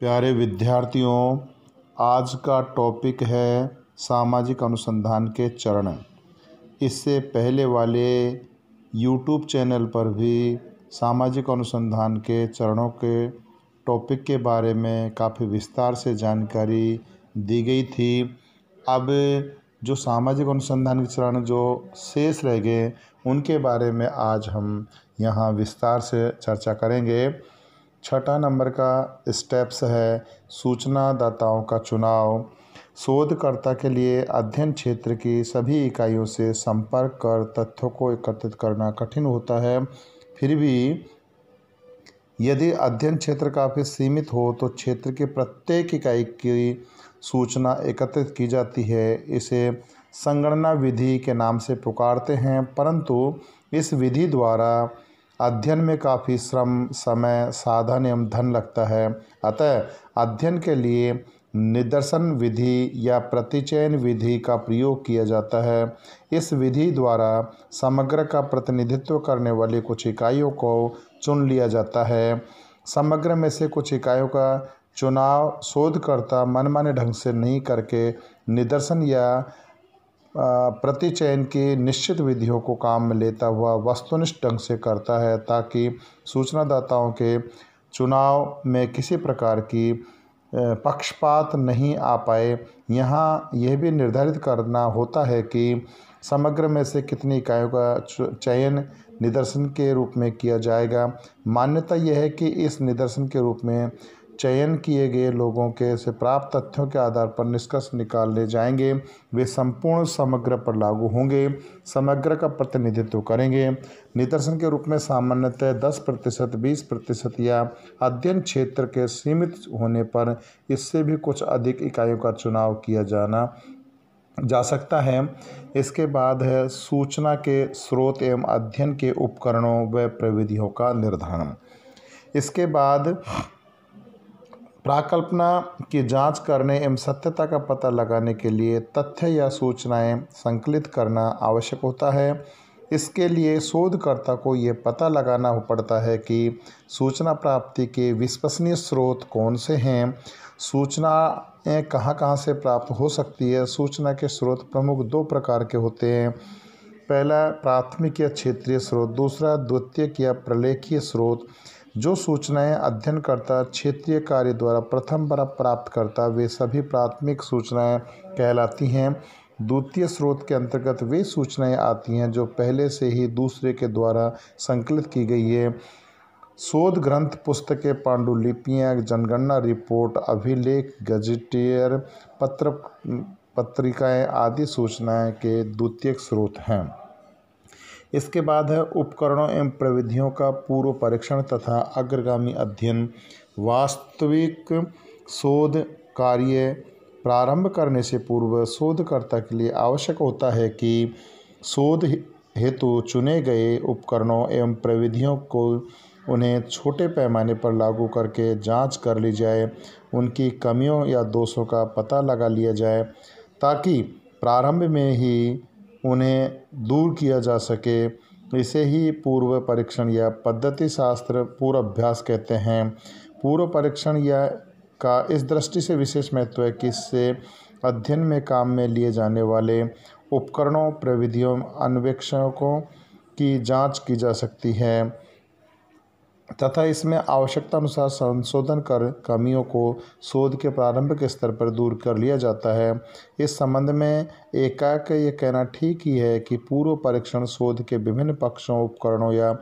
प्यारे विद्यार्थियों आज का टॉपिक है सामाजिक अनुसंधान के चरण इससे पहले वाले यूट्यूब चैनल पर भी सामाजिक अनुसंधान के चरणों के टॉपिक के बारे में काफ़ी विस्तार से जानकारी दी गई थी अब जो सामाजिक अनुसंधान के चरण जो शेष रह गए उनके बारे में आज हम यहाँ विस्तार से चर्चा करेंगे छठा नंबर का स्टेप्स है सूचना दाताओं का चुनाव शोधकर्ता के लिए अध्ययन क्षेत्र की सभी इकाइयों से संपर्क कर तथ्यों को एकत्रित करना कठिन होता है फिर भी यदि अध्ययन क्षेत्र काफ़ी सीमित हो तो क्षेत्र की प्रत्येक इकाई की सूचना एकत्रित की जाती है इसे संगणना विधि के नाम से पुकारते हैं परंतु इस विधि द्वारा अध्ययन में काफ़ी श्रम समय साधन एवं धन लगता है अतः अध्ययन के लिए निदर्शन विधि या प्रतिचयन विधि का प्रयोग किया जाता है इस विधि द्वारा समग्र का प्रतिनिधित्व करने वाली कुछ इकाइयों को चुन लिया जाता है समग्र में से कुछ इकाइयों का चुनाव शोधकर्ता मनमाने ढंग से नहीं करके निदर्शन या प्रति चयन की निश्चित विधियों को काम में लेता हुआ वस्तुनिष्ठ ढंग से करता है ताकि सूचनादाताओं के चुनाव में किसी प्रकार की पक्षपात नहीं आ पाए यहाँ यह भी निर्धारित करना होता है कि समग्र में से कितनी इकाइयों का चयन निदर्शन के रूप में किया जाएगा मान्यता यह है कि इस निदर्शन के रूप में चयन किए गए लोगों के से प्राप्त तथ्यों के आधार पर निष्कर्ष निकालने जाएंगे वे संपूर्ण समग्र पर लागू होंगे समग्र का प्रतिनिधित्व करेंगे निदर्शन के रूप में सामान्यतः 10 प्रतिशत बीस प्रतिशत या अध्ययन क्षेत्र के सीमित होने पर इससे भी कुछ अधिक इकाइयों का चुनाव किया जाना जा सकता है इसके बाद है सूचना के स्रोत एवं अध्ययन के उपकरणों व प्रविधियों का निर्धारण इसके बाद प्राकल्पना की जांच करने एवं सत्यता का पता लगाने के लिए तथ्य या सूचनाएं संकलित करना आवश्यक होता है इसके लिए शोधकर्ता को ये पता लगाना पड़ता है कि सूचना प्राप्ति के विश्वसनीय स्रोत कौन से हैं सूचनाएँ कहाँ कहाँ से प्राप्त हो सकती है सूचना के स्रोत प्रमुख दो प्रकार के होते हैं पहला प्राथमिक या क्षेत्रीय स्रोत दूसरा द्वितीय या प्रलेखीय स्रोत जो सूचनाएं अध्ययनकर्ता क्षेत्रीय कार्य द्वारा प्रथम बार प्राप्त करता वे सभी प्राथमिक सूचनाएं कहलाती हैं द्वितीय स्रोत के अंतर्गत वे सूचनाएं आती हैं जो पहले से ही दूसरे के द्वारा संकलित की गई है शोध ग्रंथ पुस्तकें पांडुलिपियाँ जनगणना रिपोर्ट अभिलेख गजटियर पत्र पत्रिकाएं आदि सूचनाएं के द्वितीय स्रोत हैं इसके बाद है उपकरणों एवं प्रविधियों का पूर्व परीक्षण तथा अग्रगामी अध्ययन वास्तविक शोध कार्य प्रारंभ करने से पूर्व शोधकर्ता के लिए आवश्यक होता है कि शोध हेतु चुने गए उपकरणों एवं प्रविधियों को उन्हें छोटे पैमाने पर लागू करके जांच कर ली जाए उनकी कमियों या दोषों का पता लगा लिया जाए ताकि प्रारंभ में ही उन्हें दूर किया जा सके इसे ही पूर्व परीक्षण या पद्धति शास्त्र पूर्वाभ्यास कहते हैं पूर्व परीक्षण या का इस दृष्टि से विशेष महत्व है कि इससे अध्ययन में काम में लिए जाने वाले उपकरणों प्रविधियों अन्वेक्षकों की जांच की जा सकती है तथा इसमें आवश्यकता अनुसार संशोधन कर कमियों को शोध के प्रारंभिक स्तर पर दूर कर लिया जाता है इस संबंध में एकाक ये कहना ठीक ही है कि पूर्व परीक्षण शोध के विभिन्न पक्षों उपकरणों या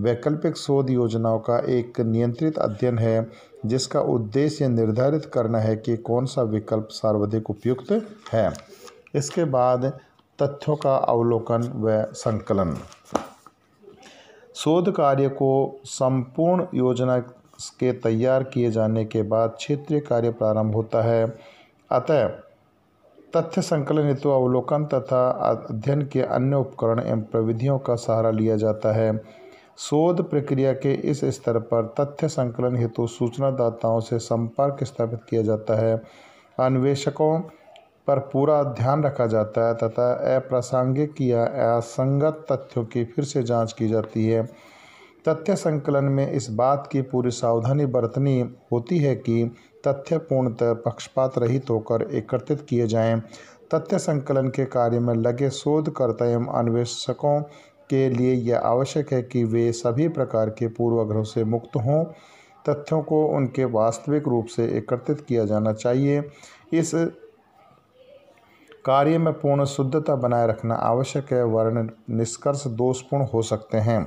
वैकल्पिक शोध योजनाओं का एक नियंत्रित अध्ययन है जिसका उद्देश्य निर्धारित करना है कि कौन सा विकल्प सर्वाधिक उपयुक्त है इसके बाद तथ्यों का अवलोकन व संकलन शोध कार्य को संपूर्ण योजना के तैयार किए जाने के बाद क्षेत्रीय कार्य प्रारंभ होता है अतः तथ्य संकलन हेतु अवलोकन तथा अध्ययन के अन्य उपकरण एवं प्रविधियों का सहारा लिया जाता है शोध प्रक्रिया के इस स्तर पर तथ्य संकलन हेतु सूचनादाताओं से संपर्क स्थापित किया जाता है अन्वेषकों पर पूरा ध्यान रखा जाता है तथा अप्रासंगिक या असंगत तथ्यों की फिर से जांच की जाती है तथ्य संकलन में इस बात की पूरी सावधानी बरतनी होती है कि तथ्य पूर्णतः पक्षपात रहित होकर एकत्रित किए जाएं तथ्य संकलन के कार्य में लगे शोधकर्ता एवं अन्वेषकों के लिए यह आवश्यक है कि वे सभी प्रकार के पूर्वाग्रहों से मुक्त हों तथ्यों को उनके वास्तविक रूप से एकत्रित किया जाना चाहिए इस कार्य में पूर्ण शुद्धता बनाए रखना आवश्यक है वर्ण निष्कर्ष दोषपूर्ण हो सकते हैं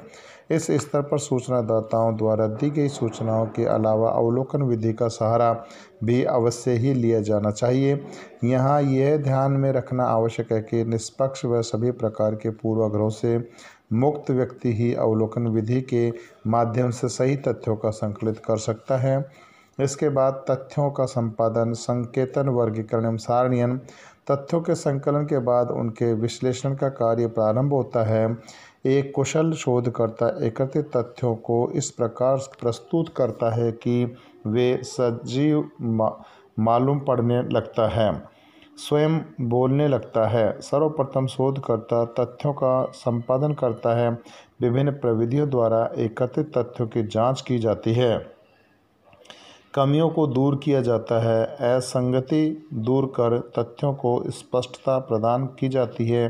इस स्तर पर सूचनादाताओं द्वारा दी गई सूचनाओं के अलावा अवलोकन विधि का सहारा भी अवश्य ही लिया जाना चाहिए यहाँ यह ध्यान में रखना आवश्यक है कि निष्पक्ष व सभी प्रकार के पूर्वाग्रहों से मुक्त व्यक्ति ही अवलोकन विधि के माध्यम से सही तथ्यों का संकलित कर सकता है इसके बाद तथ्यों का संपादन संकेतन वर्गीकरण एवं सारणियन तथ्यों के संकलन के बाद उनके विश्लेषण का कार्य प्रारंभ होता है एक कुशल शोधकर्ता एकत्रित तथ्यों को इस प्रकार प्रस्तुत करता है कि वे सजीव मा, मालूम पड़ने लगता है स्वयं बोलने लगता है सर्वप्रथम शोधकर्ता तथ्यों का संपादन करता है विभिन्न प्रविधियों द्वारा एकत्रित तथ्यों की जांच की जाती है कमियों को दूर किया जाता है असंगति दूर कर तथ्यों को स्पष्टता प्रदान की जाती है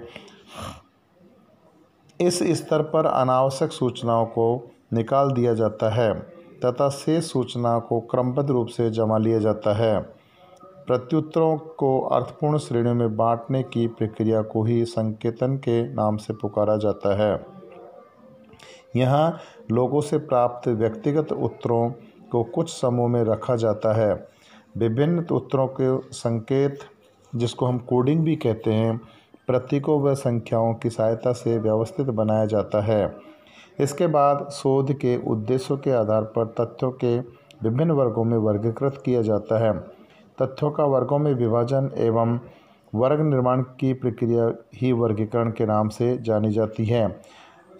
इस स्तर पर अनावश्यक सूचनाओं को निकाल दिया जाता है तथा शेष सूचना को क्रमबद्ध रूप से जमा लिया जाता है प्रत्युत्तरों को अर्थपूर्ण श्रेणियों में बांटने की प्रक्रिया को ही संकेतन के नाम से पुकारा जाता है यहाँ लोगों से प्राप्त व्यक्तिगत उत्तरों को कुछ समूह में रखा जाता है विभिन्न उत्तरों के संकेत जिसको हम कोडिंग भी कहते हैं प्रतीकों व संख्याओं की सहायता से व्यवस्थित बनाया जाता है इसके बाद शोध के उद्देश्यों के आधार पर तथ्यों के विभिन्न वर्गों में वर्गीकृत किया जाता है तथ्यों का वर्गों में विभाजन एवं वर्ग निर्माण की प्रक्रिया ही वर्गीकरण के नाम से जानी जाती है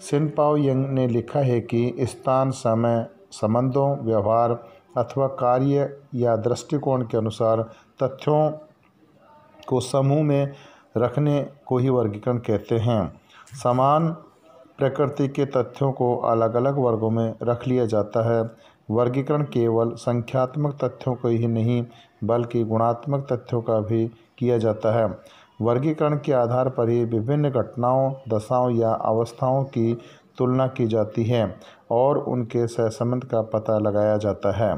सिंपाओ यंग ने लिखा है कि स्थान समय संबंधों व्यवहार अथवा कार्य या दृष्टिकोण के अनुसार तथ्यों को समूह में रखने को ही वर्गीकरण कहते हैं समान प्रकृति के तथ्यों को अलग अलग वर्गों में रख लिया जाता है वर्गीकरण केवल संख्यात्मक तथ्यों को ही नहीं बल्कि गुणात्मक तथ्यों का भी किया जाता है वर्गीकरण के आधार पर ही विभिन्न घटनाओं दशाओं या अवस्थाओं की तुलना की जाती है और उनके सहसंबंध का पता लगाया जाता है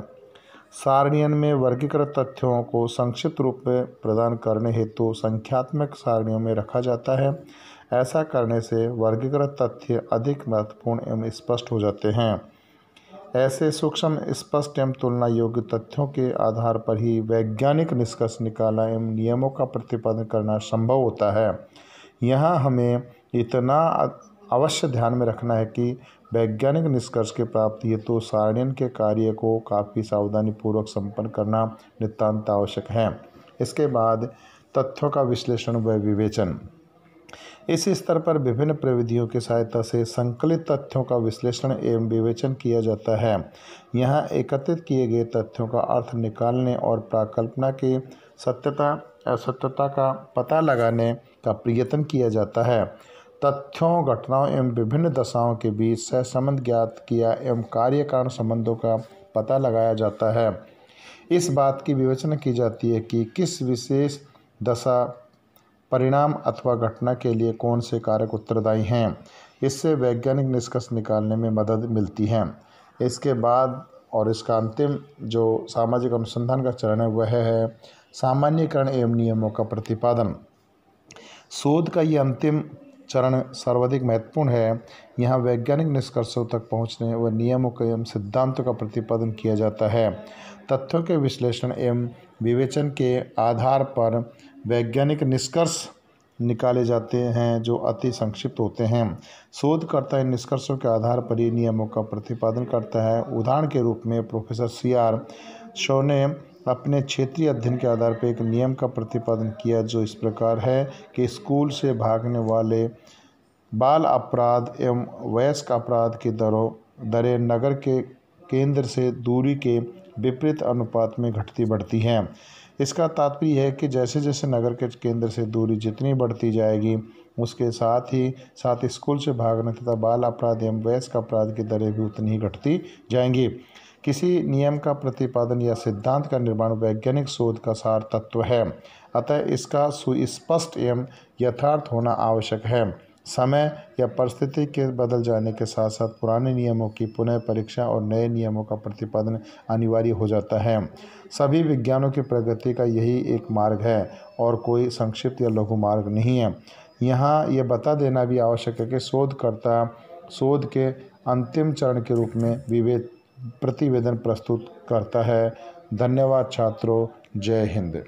सारणियन में वर्गीकृत तथ्यों को संक्षिप्त रूप में प्रदान करने हेतु संख्यात्मक सारणियों में रखा जाता है ऐसा करने से वर्गीकृत तथ्य अधिक महत्वपूर्ण एवं स्पष्ट हो जाते हैं ऐसे सूक्ष्म स्पष्ट एवं तुलना योग्य तथ्यों के आधार पर ही वैज्ञानिक निष्कर्ष निकालना एवं नियमों का प्रतिपादन करना संभव होता है यहाँ हमें इतना अवश्य ध्यान में रखना है कि वैज्ञानिक निष्कर्ष के प्राप्ति हेतु तो सारणियन के कार्य को काफ़ी सावधानी पूर्वक संपन्न करना नितान्त आवश्यक है इसके बाद तथ्यों का विश्लेषण व विवेचन इस स्तर पर विभिन्न प्रविधियों की सहायता से संकलित तथ्यों का विश्लेषण एवं विवेचन किया जाता है यहाँ एकत्रित किए गए तथ्यों का अर्थ निकालने और प्राकल्पना की सत्यता असत्यता का पता लगाने का प्रयत्न किया जाता है तथ्यों घटनाओं एवं विभिन्न दशाओं के बीच सहसंबंध ज्ञात किया एवं कार्य कारण संबंधों का पता लगाया जाता है इस बात की विवेचना की जाती है कि किस विशेष दशा परिणाम अथवा घटना के लिए कौन से कारक उत्तरदायी हैं इससे वैज्ञानिक निष्कर्ष निकालने में मदद मिलती है इसके बाद और इसका अंतिम जो सामाजिक अनुसंधान का चरण है वह है सामान्यकरण एवं नियमों का प्रतिपादन शोध का ये अंतिम चरण सर्वाधिक महत्वपूर्ण है यहाँ वैज्ञानिक निष्कर्षों तक पहुँचने व नियमों के एवं सिद्धांतों का प्रतिपादन किया जाता है तथ्यों के विश्लेषण एवं विवेचन के आधार पर वैज्ञानिक निष्कर्ष निकाले जाते हैं जो अति संक्षिप्त होते हैं शोधकर्ता इन निष्कर्षों के आधार पर ही नियमों का प्रतिपादन करता है उदाहरण के रूप में प्रोफेसर सी आर शो ने अपने क्षेत्रीय अध्ययन के आधार पर एक नियम का प्रतिपादन किया जो इस प्रकार है कि स्कूल से भागने वाले बाल अपराध एवं वयस्क अपराध की दरों दरें नगर के केंद्र से दूरी के विपरीत अनुपात में घटती बढ़ती हैं इसका तात्पर्य है कि जैसे जैसे नगर के केंद्र से दूरी जितनी बढ़ती जाएगी उसके साथ ही साथ स्कूल से भागने तथा बाल अपराध एवं वयस्क अपराध की दरें भी उतनी ही घटती जाएंगी किसी नियम का प्रतिपादन या सिद्धांत का निर्माण वैज्ञानिक शोध का सार तत्व है अतः इसका सुस्पष्ट एवं यथार्थ होना आवश्यक है समय या परिस्थिति के बदल जाने के साथ साथ पुराने नियमों की पुनः परीक्षा और नए नियमों का प्रतिपादन अनिवार्य हो जाता है सभी विज्ञानों की प्रगति का यही एक मार्ग है और कोई संक्षिप्त या लघु मार्ग नहीं है यहाँ ये बता देना भी आवश्यक है कि शोधकर्ता शोध के अंतिम चरण के रूप में विवेक प्रतिवेदन प्रस्तुत करता है धन्यवाद छात्रों जय हिंद